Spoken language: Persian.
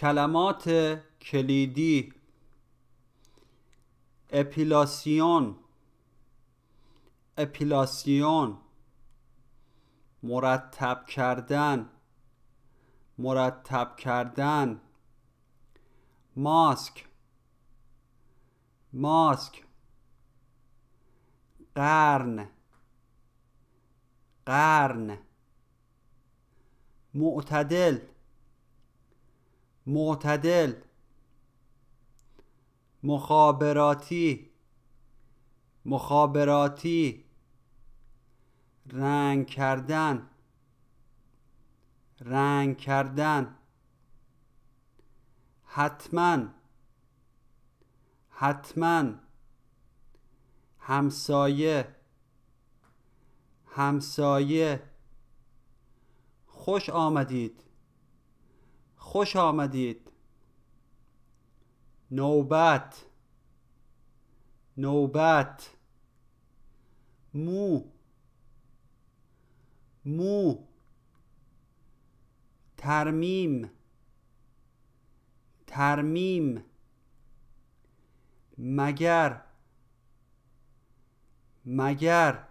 کلمات کلیدی اپیلاسیون اپیلاسیون مرتب کردن مرتب کردن ماسک ماسک قرن قرن معتدل معتدل مخابراتی مخابراتی رنگ کردن رنگ کردن حتما حتما همسایه همسایه خوش آمدید خوش آمدید نوبت نوبت مو مو ترمیم ترمیم مگر مگر